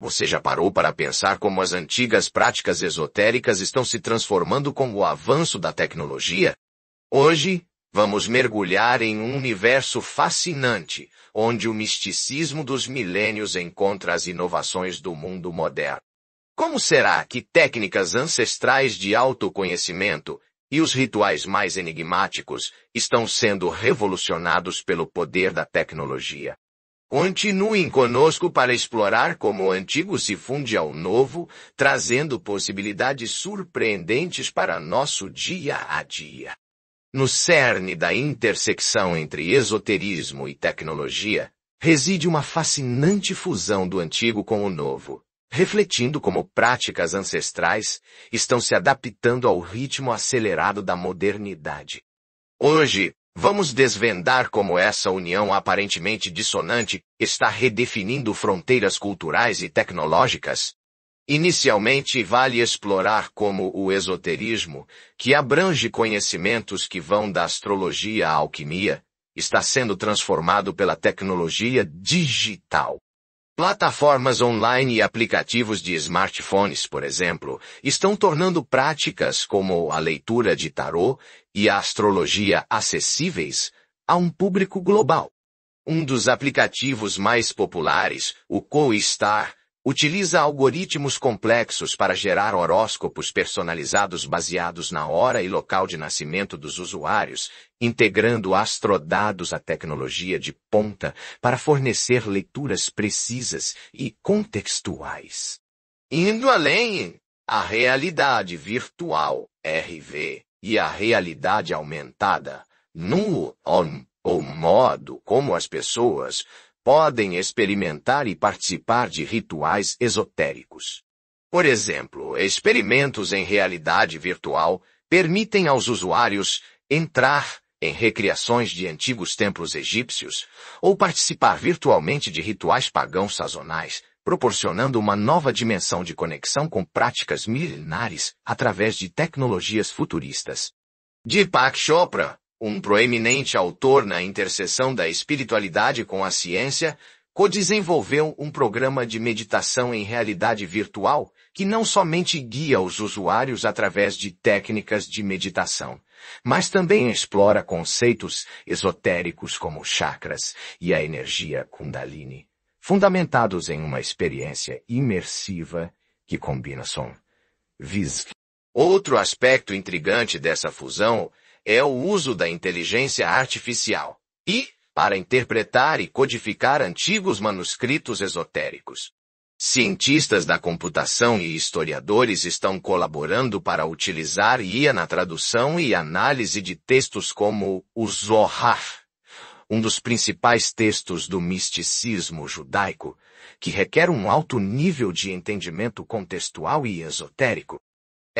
Você já parou para pensar como as antigas práticas esotéricas estão se transformando com o avanço da tecnologia? Hoje, vamos mergulhar em um universo fascinante, onde o misticismo dos milênios encontra as inovações do mundo moderno. Como será que técnicas ancestrais de autoconhecimento e os rituais mais enigmáticos estão sendo revolucionados pelo poder da tecnologia? Continuem conosco para explorar como o antigo se funde ao novo, trazendo possibilidades surpreendentes para nosso dia a dia. No cerne da intersecção entre esoterismo e tecnologia, reside uma fascinante fusão do antigo com o novo, refletindo como práticas ancestrais estão se adaptando ao ritmo acelerado da modernidade. Hoje, Vamos desvendar como essa união aparentemente dissonante está redefinindo fronteiras culturais e tecnológicas. Inicialmente vale explorar como o esoterismo, que abrange conhecimentos que vão da astrologia à alquimia, está sendo transformado pela tecnologia digital. Plataformas online e aplicativos de smartphones, por exemplo, estão tornando práticas como a leitura de tarô e a astrologia acessíveis a um público global. Um dos aplicativos mais populares, o CoStar, Utiliza algoritmos complexos para gerar horóscopos personalizados baseados na hora e local de nascimento dos usuários, integrando astrodados à tecnologia de ponta para fornecer leituras precisas e contextuais. Indo além, a realidade virtual, RV, e a realidade aumentada, NUON, ou modo como as pessoas podem experimentar e participar de rituais esotéricos. Por exemplo, experimentos em realidade virtual permitem aos usuários entrar em recriações de antigos templos egípcios ou participar virtualmente de rituais pagãos sazonais, proporcionando uma nova dimensão de conexão com práticas milenares através de tecnologias futuristas. Deepak Chopra, um proeminente autor na interseção da espiritualidade com a ciência, co-desenvolveu um programa de meditação em realidade virtual que não somente guia os usuários através de técnicas de meditação, mas também explora conceitos esotéricos como chakras e a energia kundalini, fundamentados em uma experiência imersiva que combina som, visca. Outro aspecto intrigante dessa fusão é o uso da inteligência artificial. E, para interpretar e codificar antigos manuscritos esotéricos. Cientistas da computação e historiadores estão colaborando para utilizar IA na tradução e análise de textos como o Zohar, um dos principais textos do misticismo judaico, que requer um alto nível de entendimento contextual e esotérico.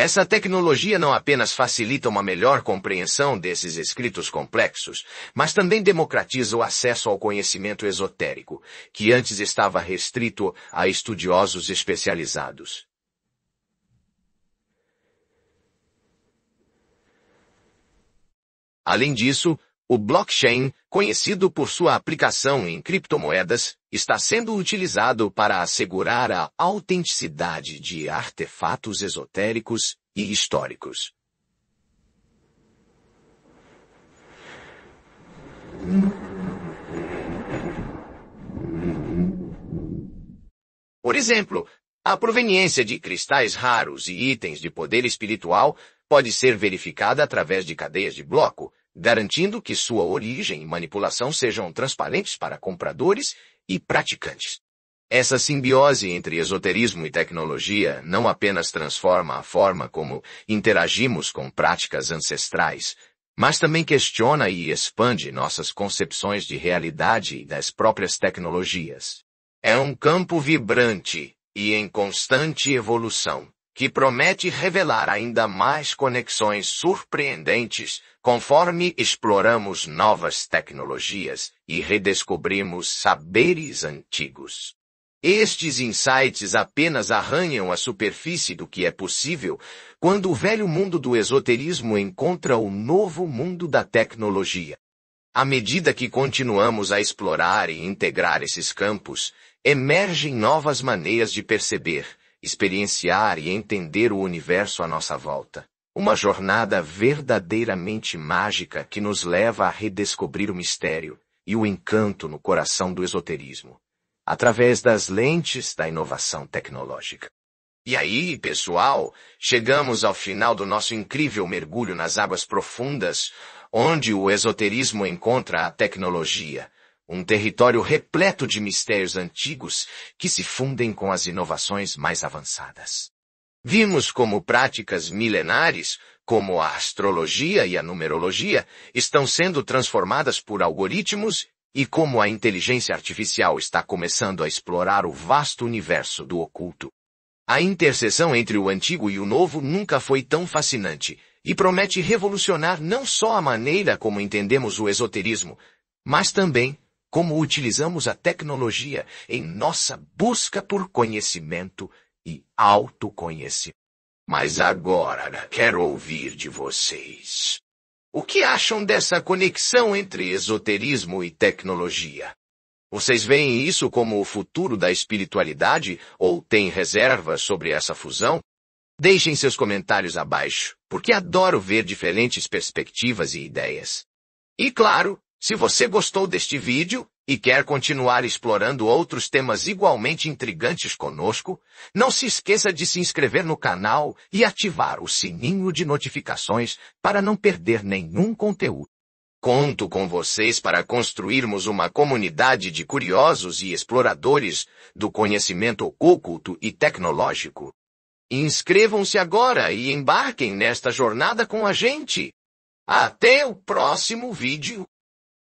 Essa tecnologia não apenas facilita uma melhor compreensão desses escritos complexos, mas também democratiza o acesso ao conhecimento esotérico, que antes estava restrito a estudiosos especializados. Além disso, o blockchain, conhecido por sua aplicação em criptomoedas, está sendo utilizado para assegurar a autenticidade de artefatos esotéricos e históricos. Por exemplo, a proveniência de cristais raros e itens de poder espiritual pode ser verificada através de cadeias de bloco, garantindo que sua origem e manipulação sejam transparentes para compradores e praticantes. Essa simbiose entre esoterismo e tecnologia não apenas transforma a forma como interagimos com práticas ancestrais, mas também questiona e expande nossas concepções de realidade e das próprias tecnologias. É um campo vibrante e em constante evolução que promete revelar ainda mais conexões surpreendentes conforme exploramos novas tecnologias e redescobrimos saberes antigos. Estes insights apenas arranham a superfície do que é possível quando o velho mundo do esoterismo encontra o novo mundo da tecnologia. À medida que continuamos a explorar e integrar esses campos, emergem novas maneiras de perceber, experienciar e entender o universo à nossa volta. Uma jornada verdadeiramente mágica que nos leva a redescobrir o mistério e o encanto no coração do esoterismo, através das lentes da inovação tecnológica. E aí, pessoal, chegamos ao final do nosso incrível mergulho nas águas profundas, onde o esoterismo encontra a tecnologia um território repleto de mistérios antigos que se fundem com as inovações mais avançadas. Vimos como práticas milenares, como a astrologia e a numerologia, estão sendo transformadas por algoritmos e como a inteligência artificial está começando a explorar o vasto universo do oculto. A interseção entre o antigo e o novo nunca foi tão fascinante e promete revolucionar não só a maneira como entendemos o esoterismo, mas também como utilizamos a tecnologia em nossa busca por conhecimento e autoconhecimento. Mas agora né, quero ouvir de vocês. O que acham dessa conexão entre esoterismo e tecnologia? Vocês veem isso como o futuro da espiritualidade ou têm reservas sobre essa fusão? Deixem seus comentários abaixo, porque adoro ver diferentes perspectivas e ideias. E claro, se você gostou deste vídeo e quer continuar explorando outros temas igualmente intrigantes conosco, não se esqueça de se inscrever no canal e ativar o sininho de notificações para não perder nenhum conteúdo. Conto com vocês para construirmos uma comunidade de curiosos e exploradores do conhecimento oculto e tecnológico. Inscrevam-se agora e embarquem nesta jornada com a gente. Até o próximo vídeo.